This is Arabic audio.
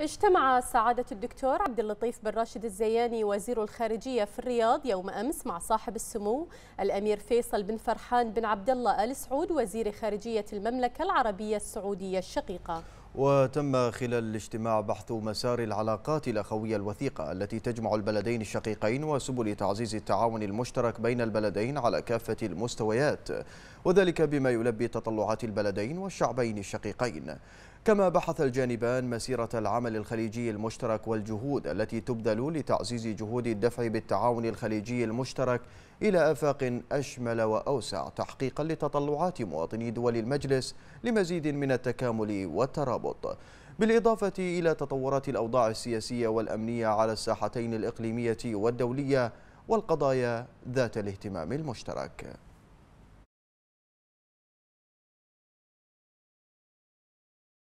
اجتمع سعادة الدكتور عبد اللطيف بن راشد الزياني وزير الخارجية في الرياض يوم أمس مع صاحب السمو الأمير فيصل بن فرحان بن عبد الله آل سعود وزير خارجية المملكة العربية السعودية الشقيقة وتم خلال الاجتماع بحث مسار العلاقات الأخوية الوثيقة التي تجمع البلدين الشقيقين وسبل تعزيز التعاون المشترك بين البلدين على كافة المستويات وذلك بما يلبي تطلعات البلدين والشعبين الشقيقين كما بحث الجانبان مسيرة العمل الخليجي المشترك والجهود التي تبذل لتعزيز جهود الدفع بالتعاون الخليجي المشترك إلى آفاق أشمل وأوسع تحقيقا لتطلعات مواطني دول المجلس لمزيد من التكامل والترابط الترابط بالإضافة إلى تطورات الأوضاع السياسية والأمنية على الساحتين الإقليمية والدولية والقضايا ذات الاهتمام المشترك